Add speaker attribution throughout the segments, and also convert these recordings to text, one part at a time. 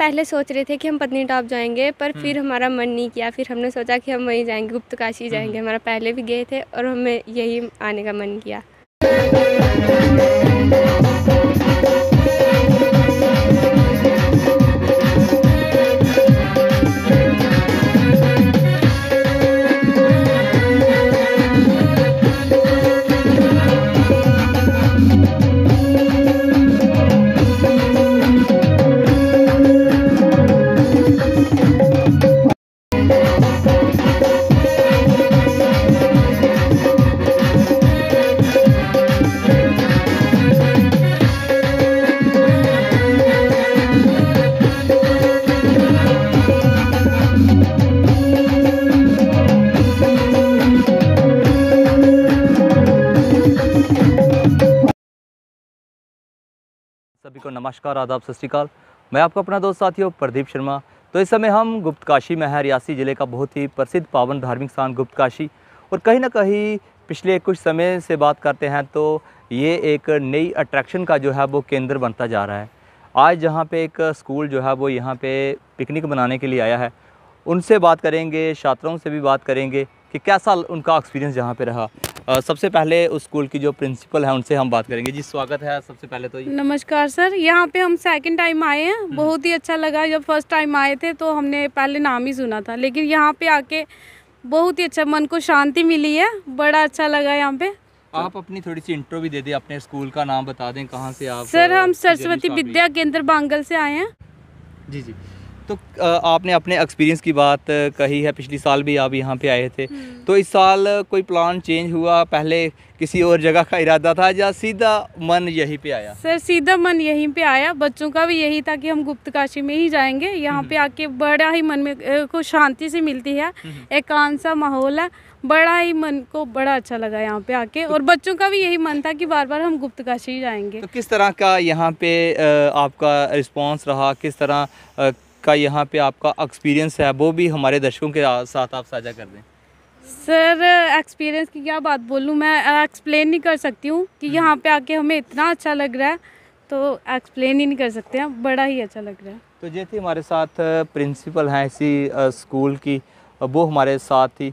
Speaker 1: पहले सोच रहे थे कि हम टॉप जाएंगे पर फिर हम्म। हमारा मन नहीं किया फिर हमने सोचा कि हम वहीं जाएंगे काशी हम्म। जाएंगे हमारा पहले भी गए थे और हमें यही आने का मन किया
Speaker 2: सभी को नमस्कार आदाब सत श्रीकाल मैं आपका अपना दोस्त साथी हूँ प्रदीप शर्मा तो इस समय हम गुप्त काशी में है रियासी ज़िले का बहुत ही प्रसिद्ध पावन धार्मिक स्थान गुप्त काशी और कहीं ना कहीं पिछले कुछ समय से बात करते हैं तो ये एक नई अट्रैक्शन का जो है वो केंद्र बनता जा रहा है आज जहाँ पे एक स्कूल जो है वो यहाँ पे पिकनिक मनाने के लिए आया है उनसे बात करेंगे छात्रों से भी बात करेंगे कि कैसा उनका एक्सपीरियंस यहाँ पे रहा आ, सबसे पहले उस स्कूल की जो प्रिंसिपल है उनसे हम बात करेंगे जी स्वागत है सबसे पहले तो
Speaker 1: नमस्कार सर यहाँ पे हम सेकंड टाइम आए हैं हम्म। बहुत ही अच्छा लगा जब फर्स्ट टाइम आए थे तो हमने पहले नाम ही सुना था लेकिन यहाँ पे आके बहुत ही अच्छा मन को शांति मिली है बड़ा अच्छा लगा यहाँ पे
Speaker 2: आप अपनी थोड़ी सी इंट्रो भी दे दें अपने स्कूल का नाम बता दें कहाँ से आप सर हम सरस्वती विद्या
Speaker 1: केंद्र बांगल से आए हैं
Speaker 2: जी जी तो आपने अपने एक्सपीरियंस की बात कही है पिछले साल भी आप यहाँ पे आए थे हम्म। तो इस साल कोई प्लान चेंज हुआ पहले किसी और जगह का इरादा था या सीधा मन यहीं पे आया
Speaker 1: सर सीधा मन यहीं पे आया बच्चों का भी यही था कि हम गुप्त काशी में ही जाएंगे यहाँ पे हम्म। आके बड़ा ही मन में को शांति से मिलती है हम्म। एकांत सा माहौल है बड़ा ही मन को बड़ा अच्छा लगा यहाँ पे आके तो और बच्चों का भी यही मन था कि बार बार हम गुप्त काशी जाएंगे तो
Speaker 2: किस तरह का यहाँ पे आपका रिस्पॉन्स रहा किस तरह का यहाँ पे आपका एक्सपीरियंस है वो भी हमारे दर्शकों के साथ आप साझा कर दें
Speaker 1: सर एक्सपीरियंस की क्या बात बोलूँ मैं एक्सप्लेन नहीं कर सकती हूँ कि हम्म। यहाँ पे आके हमें इतना अच्छा लग रहा है तो एक्सप्लेन ही नहीं कर सकते हैं बड़ा ही अच्छा लग रहा है
Speaker 2: तो ये थी हमारे साथ प्रिंसिपल हैं इसी स्कूल की वो हमारे साथ थी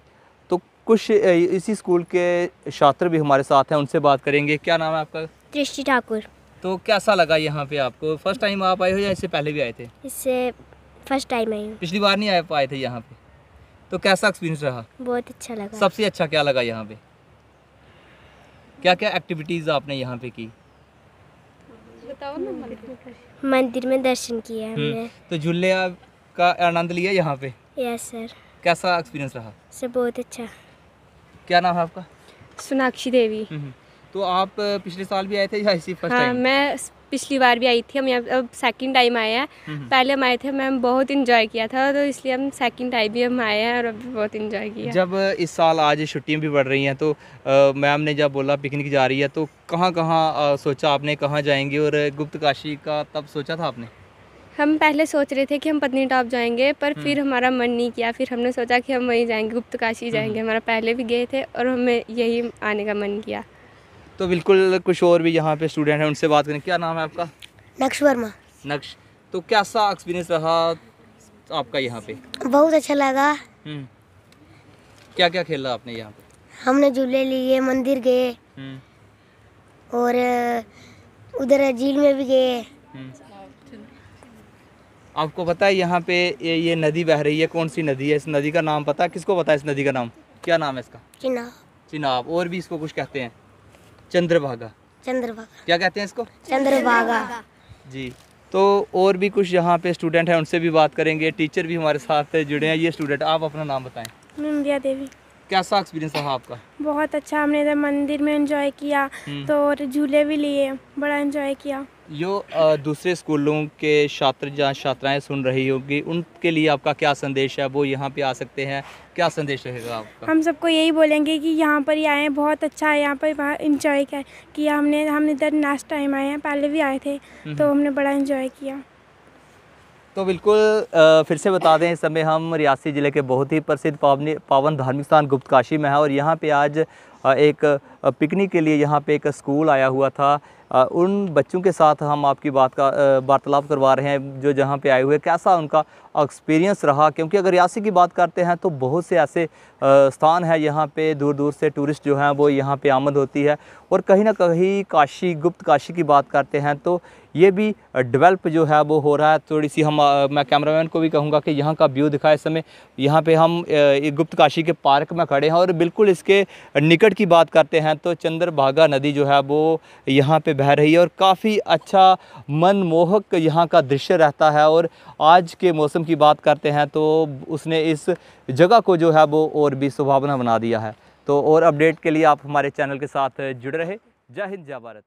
Speaker 2: तो कुछ इसी स्कूल के छात्र भी हमारे साथ हैं उनसे बात करेंगे क्या नाम है आपका दृष्टि ठाकुर तो कैसा लगा यहाँ पे आपको फर्स्ट टाइम आप आए हो या इससे पहले भी आए थे इससे फर्स्ट टाइम आई हूँ पिछली बार नहीं आए पाए थे यहाँ पे तो कैसा एक्सपीरियंस रहा बहुत अच्छा लगा सबसे अच्छा क्या लगा यहाँ पे क्या क्या एक्टिविटीज़ आपने यहाँ पे की बताओ मंदिर में दर्शन किया हम्म, हमने तो झूले का आनंद लिया यहाँ पे यस सर कैसा एक्सपीरियंस रहा सर बहुत अच्छा क्या नाम है आपका सोनाक्षी देवी हम्म, हम्म। तो आप पिछले साल भी आए थे या इसी फर्स्ट हाँ, मैं
Speaker 1: पिछली बार भी आई थी हम यहाँ अब सेकंड टाइम आए हैं हम्म, हम्म। पहले हम आए थे मैम बहुत इन्जॉय किया था तो इसलिए हम सेकंड टाइम भी हम आए हैं और अब बहुत इन्जॉय किया जब
Speaker 2: इस साल आज छुट्टियाँ भी बढ़ रही हैं तो मैम ने जब बोला पिकनिक जा रही है तो कहाँ कहाँ सोचा आपने कहाँ जाएंगे और गुप्त काशी का तब सोचा था आपने
Speaker 1: हम पहले सोच रहे थे कि हम पत्नीटॉप जाएंगे पर हम्म। फिर हमारा मन नहीं किया फिर हमने सोचा कि हम वहीं जाएंगे गुप्त काशी जाएंगे हमारा पहले भी गए थे और हमें यही आने का मन किया
Speaker 2: तो बिल्कुल कुछ और भी यहाँ पे स्टूडेंट हैं उनसे बात करें क्या नाम है आपका नक्श वर्मा नक्श तो कैसा एक्सपीरियंस रहा आपका यहाँ पे बहुत अच्छा लगा हम्म। क्या क्या खेला आपने यहाँ पे हमने झूले लिए मंदिर गए हम्म। और उधर झील में भी गए हम्म। आपको पता है यहाँ पे ये ये नदी बह रही है कौन सी नदी है इस नदी का नाम पता है किसको पता है इस नदी का नाम क्या नाम है इसका चिनाब चिनाब और भी इसको कुछ कहते हैं चंद्रभागा चंद्रभागा क्या कहते हैं इसको चंद्रभागा जी तो और भी कुछ यहाँ पे स्टूडेंट हैं उनसे भी बात करेंगे टीचर भी हमारे साथ जुड़े हैं ये स्टूडेंट आप अपना नाम बताएं
Speaker 1: विंध्या देवी
Speaker 2: कैसा एक्सपीरियंस रहा आपका
Speaker 1: बहुत अच्छा हमने इधर मंदिर में एंजॉय किया हम्म। तो और झूले भी लिए बड़ा एंजॉय किया
Speaker 2: यो दूसरे स्कूलों के छात्र या छात्राएं सुन रही होगी उनके लिए आपका क्या संदेश है वो यहाँ पे आ सकते हैं क्या संदेश रहेगा आपका हम
Speaker 1: सबको यही बोलेंगे कि यहाँ पर ही आए बहुत अच्छा है यहाँ पर इंजॉय किया हमने हम इधर लास्ट टाइम आए हैं पहले भी आए थे हम्म। तो हमने बड़ा इंजॉय किया
Speaker 2: तो बिल्कुल फिर से बता दें इस समय हम रियासी ज़िले के बहुत ही प्रसिद्ध पावनी पावन धार्मिक स्थान गुप्त काशी में है और यहाँ पे आज एक पिकनिक के लिए यहाँ पे एक स्कूल आया हुआ था उन बच्चों के साथ हम आपकी बात का वार्तालाप करवा रहे हैं जो जहाँ पे आए हुए कैसा उनका एक्सपीरियंस रहा क्योंकि अगर रियासी की बात करते हैं तो बहुत से ऐसे स्थान हैं यहाँ पे दूर दूर से टूरिस्ट जो हैं वो यहाँ पे आमद होती है और कहीं ना कहीं काशी गुप्त काशी की बात करते हैं तो ये भी डेवलप जो है वो हो रहा है थोड़ी सी हम मैं कैमरामैन को भी कहूँगा कि यहाँ का व्यू दिखाए इस समय यहाँ पे हम गुप्त काशी के पार्क में खड़े हैं और बिल्कुल इसके निकट की बात करते हैं तो चंद्रभागा नदी जो है वो यहाँ पे बह रही है और काफ़ी अच्छा मनमोहक यहाँ का दृश्य रहता है और आज के मौसम की बात करते हैं तो उसने इस जगह को जो है वो और भी सुभावना बना दिया है तो और अपडेट के लिए आप हमारे चैनल के साथ जुड़े रहे जय हिंद जय भारत